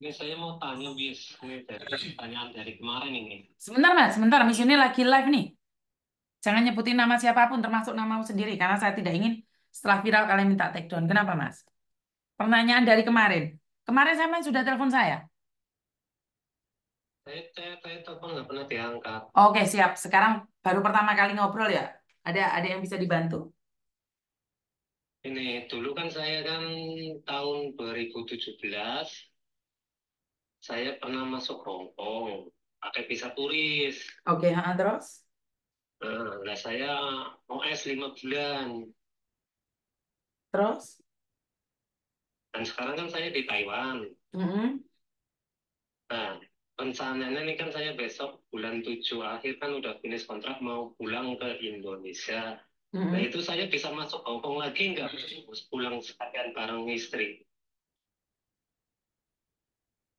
Ini saya mau tanya bis, ini dari pertanyaan dari kemarin ini. Sebentar mas, sebentar. Miss ini lagi live nih. Jangan nyebutin nama siapapun, termasuk namamu sendiri, karena saya tidak ingin setelah viral kalian minta take down. Kenapa mas? Pertanyaan dari kemarin. Kemarin sama sudah telepon saya. Saya, saya, saya telepon nggak pernah diangkat. Oke siap. Sekarang baru pertama kali ngobrol ya. Ada ada yang bisa dibantu? Ini dulu kan saya kan tahun 2017 saya pernah masuk Hong Kong pakai visa turis. Oke, ha, terus? Nah, nah saya OS lima bulan. Terus? Dan sekarang kan saya di Taiwan. Mm -hmm. Nah, rencananya ini kan saya besok bulan 7 akhir kan udah finish kontrak mau pulang ke Indonesia. Mm-hmm. Nah itu saya bisa masuk Hongkong lagi nggak pulang sekalian bareng istri.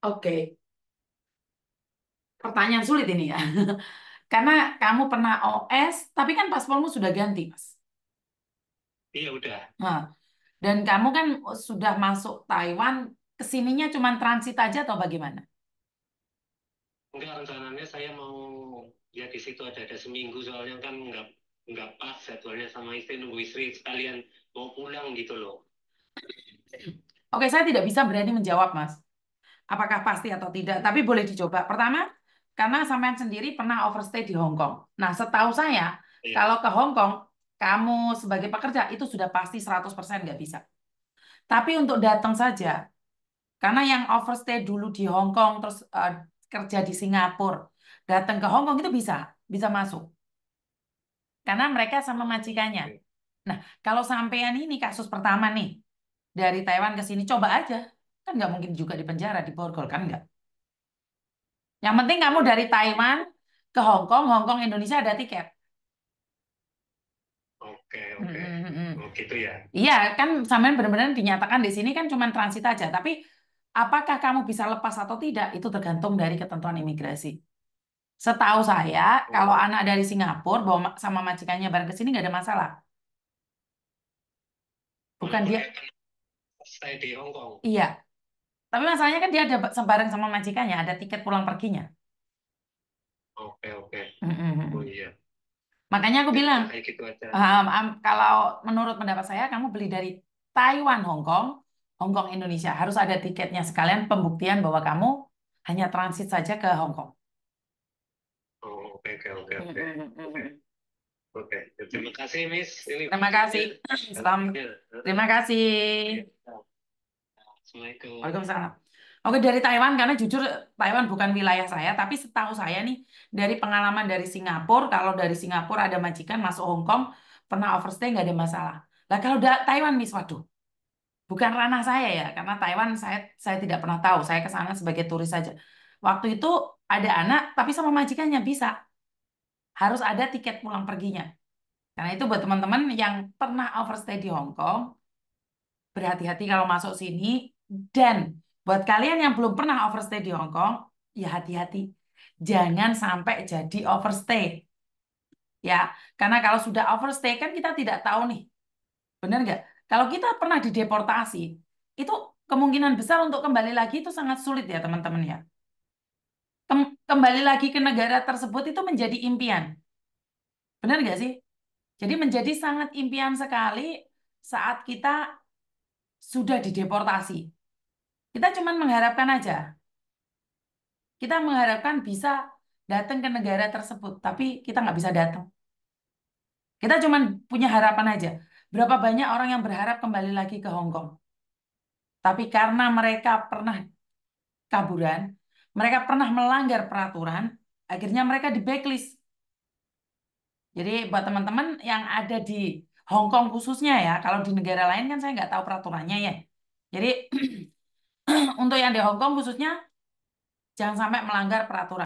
Oke. Okay. Pertanyaan sulit ini ya. Karena kamu pernah OS, tapi kan paspormu sudah ganti, Mas. Iya, udah. Nah, dan kamu kan sudah masuk Taiwan, kesininya cuma transit aja atau bagaimana? Enggak, rencananya saya mau ya di situ ada ada seminggu soalnya kan enggak nggak pas jadwalnya sama istri nunggu istri sekalian mau pulang gitu loh. Oke, saya tidak bisa berani menjawab, Mas. Apakah pasti atau tidak, tapi boleh dicoba. Pertama, karena sampean sendiri pernah overstay di Hong Kong. Nah, setahu saya, iya. kalau ke Hong Kong, kamu sebagai pekerja itu sudah pasti 100% nggak bisa. Tapi untuk datang saja, karena yang overstay dulu di Hong Kong, terus uh, kerja di Singapura, datang ke Hong Kong itu bisa, bisa masuk karena mereka sama majikannya. Nah, kalau sampean ini kasus pertama nih dari Taiwan ke sini coba aja. Kan nggak mungkin juga di penjara di borgol kan nggak. Yang penting kamu dari Taiwan ke Hong Kong, Hong Kong Indonesia ada tiket. Oke, oke. Mm -hmm. ya. Iya, kan sampean benar-benar dinyatakan di sini kan cuma transit aja, tapi apakah kamu bisa lepas atau tidak itu tergantung dari ketentuan imigrasi. Setahu saya, iya. kalau anak dari Singapura bawa sama majikannya bareng ke sini nggak ada masalah. Bukan dia, stay di Hong Kong. iya. Tapi masalahnya kan dia ada sembarang sama majikannya, ada tiket pulang perginya. Oke, oke. Mm -hmm. oh, iya. Makanya aku bilang, um, kalau menurut pendapat saya, kamu beli dari Taiwan, Hong Kong, Hong Kong Indonesia harus ada tiketnya sekalian pembuktian bahwa kamu hanya transit saja ke Hong Kong. Oke, oke, oke. Oke, ya, terima kasih Miss. Ini... Terima kasih. Salam. Terima kasih. Assalamualaikum. Waalaikumsalam. Oke dari Taiwan karena jujur Taiwan bukan wilayah saya tapi setahu saya nih dari pengalaman dari Singapura kalau dari Singapura ada majikan masuk Hong Kong pernah overstay nggak ada masalah. Lah kalau da Taiwan Miss waduh bukan ranah saya ya karena Taiwan saya saya tidak pernah tahu saya ke sana sebagai turis saja. Waktu itu ada anak tapi sama majikannya bisa harus ada tiket pulang perginya. Karena itu buat teman-teman yang pernah overstay di Hong Kong, berhati-hati kalau masuk sini. Dan buat kalian yang belum pernah overstay di Hong Kong, ya hati-hati. Jangan sampai jadi overstay. Ya, karena kalau sudah overstay kan kita tidak tahu nih. Benar nggak? Kalau kita pernah dideportasi, itu kemungkinan besar untuk kembali lagi itu sangat sulit ya teman-teman ya kembali lagi ke negara tersebut itu menjadi impian. Benar nggak sih? Jadi menjadi sangat impian sekali saat kita sudah dideportasi. Kita cuma mengharapkan aja. Kita mengharapkan bisa datang ke negara tersebut, tapi kita nggak bisa datang. Kita cuma punya harapan aja. Berapa banyak orang yang berharap kembali lagi ke Hong Kong. Tapi karena mereka pernah kaburan, mereka pernah melanggar peraturan, akhirnya mereka di backlist. Jadi buat teman-teman yang ada di Hong Kong khususnya ya, kalau di negara lain kan saya nggak tahu peraturannya ya. Jadi untuk yang di Hong Kong khususnya jangan sampai melanggar peraturan.